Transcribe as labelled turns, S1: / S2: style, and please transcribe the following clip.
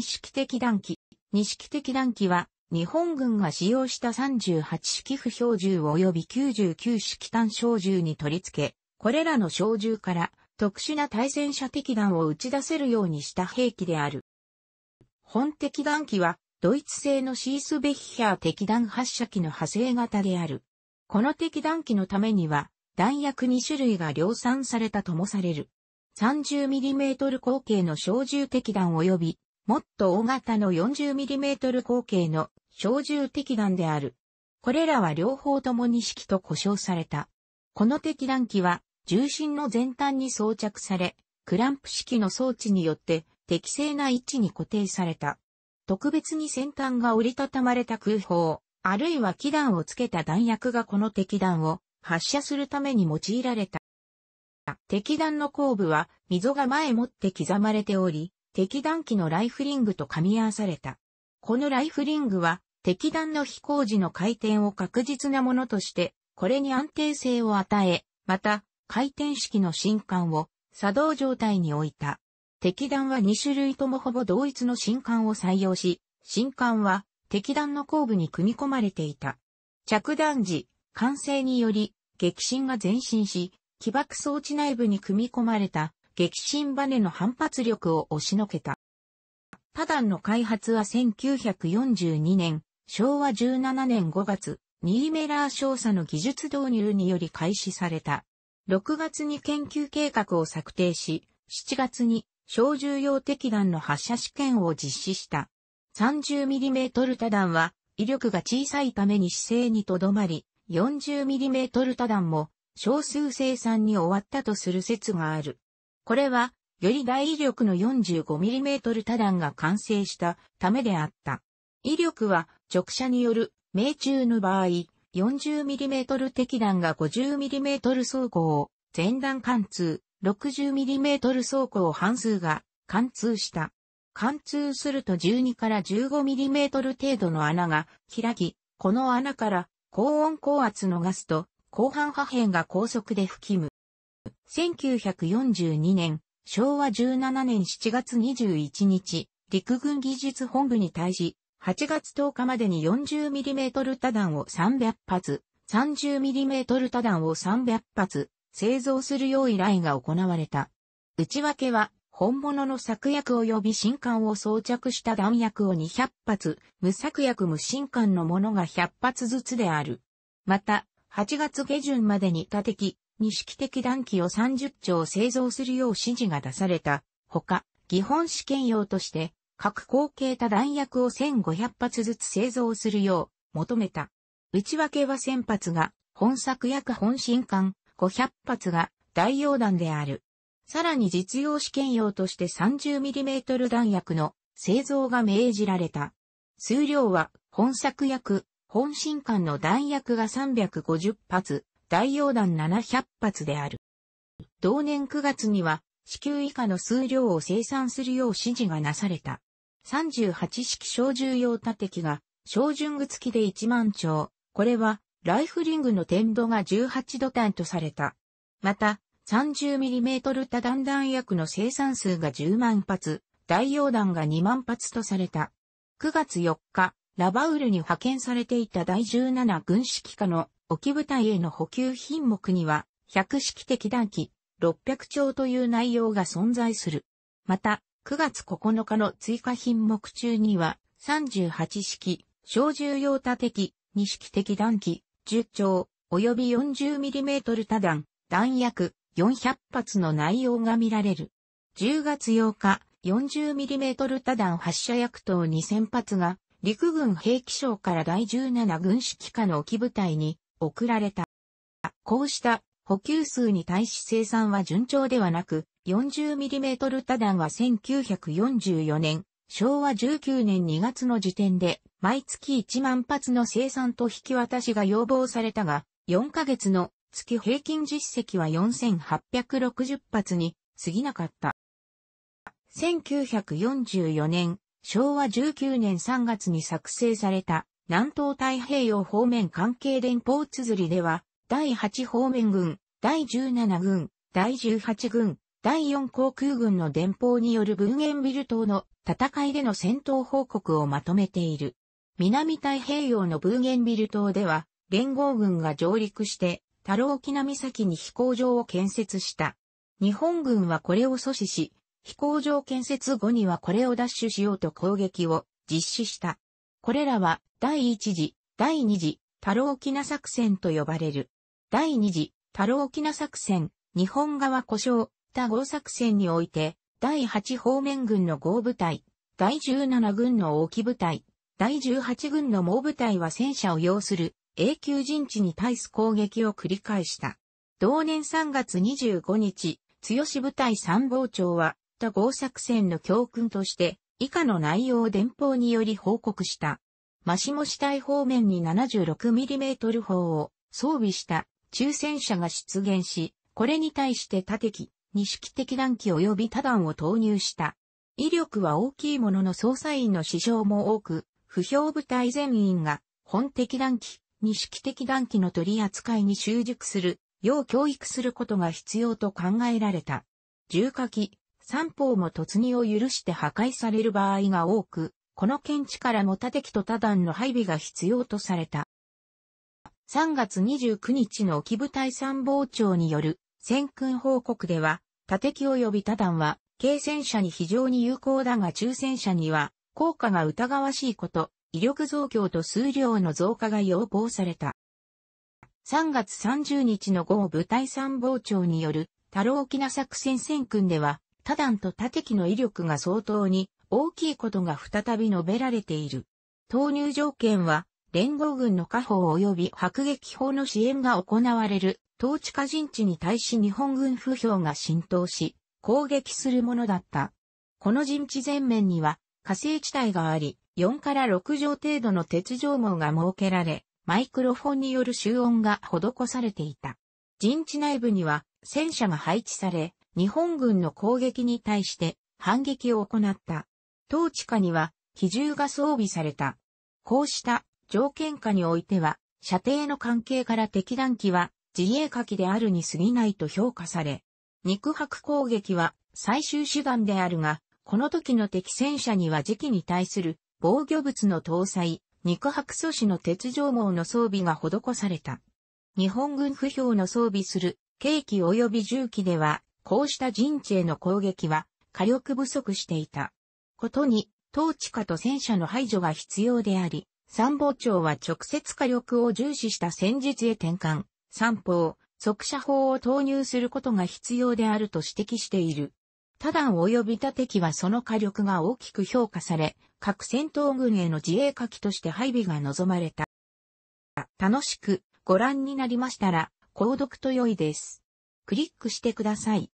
S1: 式的弾機。式的弾機は、日本軍が使用した38式不標銃及び99式単小銃に取り付け、これらの小銃から特殊な対戦車敵弾を打ち出せるようにした兵器である。本敵弾機は、ドイツ製のシースベッヒャー敵弾発射機の派生型である。この敵弾機のためには、弾薬2種類が量産されたともされる。30mm 口径の小銃敵弾及びもっと大型の 40mm 口径の小銃敵弾である。これらは両方ともに式と呼称された。この敵弾機は重心の前端に装着され、クランプ式の装置によって適正な位置に固定された。特別に先端が折りたたまれた空砲、あるいは気弾をつけた弾薬がこの敵弾を発射するために用いられた。敵弾の後部は溝が前もって刻まれており、敵弾機のライフリングと噛み合わされた。このライフリングは、敵弾の飛行時の回転を確実なものとして、これに安定性を与え、また、回転式の新艦を作動状態に置いた。敵弾は2種類ともほぼ同一の新艦を採用し、新艦は敵弾の後部に組み込まれていた。着弾時、完成により、激震が前進し、起爆装置内部に組み込まれた激震バネの反発力を押しのけた。パダンの開発は1942年、昭和17年5月、ニーメラー少佐の技術導入により開始された。6月に研究計画を策定し、7月に小重量敵弾の発射試験を実施した。30mm 多弾は威力が小さいために姿勢にとどまり、40mm 多弾も少数生産に終わったとする説がある。これは、より大威力の 45mm 多弾が完成したためであった。威力は直射による命中の場合、40mm 敵弾が 50mm 走行を前段貫通、60mm 走行半数が貫通した。貫通すると12から 15mm 程度の穴が開き、この穴から高温高圧のガスと後半破片が高速で吹きむ。1942年、昭和17年7月21日、陸軍技術本部に対し、8月10日までに 40mm 多弾を300発、30mm 多弾を300発、製造するよう依頼が行われた。内訳は、本物の作薬及び新刊を装着した弾薬を200発、無作薬無新刊のものが100発ずつである。また、8月下旬までに多敵、二式的弾器を30丁製造するよう指示が出された。ほか、基本試験用として、各口径多弾薬を1500発ずつ製造するよう求めた。内訳は1000発が本作薬本心艦、500発が代用弾である。さらに実用試験用として 30mm 弾薬の製造が命じられた。数量は本作薬、本心艦の弾薬が350発、大溶弾700発である。同年9月には、支給以下の数量を生産するよう指示がなされた。38式小銃用盾敵が、小順具付きで1万丁。これは、ライフリングの点度が18度単とされた。また、30mm 多弾弾薬の生産数が10万発、大溶弾が2万発とされた。9月4日、ラバウルに派遣されていた第17軍指揮下の置き部隊への補給品目には、百式的弾機、600という内容が存在する。また、9月9日の追加品目中には、38式、小重用多的、2式的弾機、10兆、及び 40mm 多弾、弾薬、400発の内容が見られる。10月8日、40mm 多弾発射薬等2000発が、陸軍兵器省から第17軍式下の置き部隊に送られた。こうした補給数に対し生産は順調ではなく、40mm 多弾は1944年、昭和19年2月の時点で、毎月1万発の生産と引き渡しが要望されたが、4ヶ月の月平均実績は4860発に過ぎなかった。1944年、昭和19年3月に作成された南東太平洋方面関係連邦綴りでは、第8方面軍、第17軍、第18軍、第4航空軍の電報によるブーゲンビル島の戦いでの戦闘報告をまとめている。南太平洋のブーゲンビル島では、連合軍が上陸して、太郎沖並岬に飛行場を建設した。日本軍はこれを阻止し、飛行場建設後にはこれを奪取しようと攻撃を実施した。これらは第一次、第二次、太郎沖縄作戦と呼ばれる。第二次、太郎沖縄作戦、日本側故障、他号作戦において、第8方面軍の合部隊、第17軍の大き部隊、第18軍の猛部隊は戦車を要する永久陣地に対す攻撃を繰り返した。同年3月25日、強部隊参謀長は、他号作戦の教訓として、以下の内容を電報により報告した。マシモシ体方面に 76mm 砲を装備した抽選者が出現し、これに対して縦機、二式的弾機及び多弾を投入した。威力は大きいものの捜査員の死傷も多く、不評部隊全員が本的弾機、二式的弾機の取り扱いに習熟する、要教育することが必要と考えられた。重火器、三方も突入を許して破壊される場合が多く、この見地からも他敵と多弾の配備が必要とされた。3月29日の沖部隊参謀長による戦訓報告では、他敵及び多弾は、軽戦車に非常に有効だが中戦車には、効果が疑わしいこと、威力増強と数量の増加が要望された。3月30日の午後部隊参謀長による、太郎沖な作戦戦訓では、多弾と他敵の威力が相当に大きいことが再び述べられている。投入条件は、連合軍の加砲及び迫撃砲の支援が行われる、統治下陣地に対し日本軍不評が浸透し、攻撃するものだった。この陣地前面には、火星地帯があり、4から6畳程度の鉄条網が設けられ、マイクロフォンによる集音が施されていた。陣地内部には戦車が配置され、日本軍の攻撃に対して反撃を行った。統治下には機銃が装備された。こうした条件下においては、射程の関係から敵弾機は自衛火器であるに過ぎないと評価され、肉薄攻撃は最終手段であるが、この時の敵戦車には時期に対する防御物の搭載、肉薄阻止の鉄条網の装備が施された。日本軍不評の装備する軽機及び銃器では、こうした陣地への攻撃は火力不足していた。ことに、統治下と戦車の排除が必要であり、参謀長は直接火力を重視した戦術へ転換、三方、速射砲を投入することが必要であると指摘している。ただ及び他敵はその火力が大きく評価され、各戦闘軍への自衛火器として配備が望まれた。楽しくご覧になりましたら、購読と良いです。クリックしてください。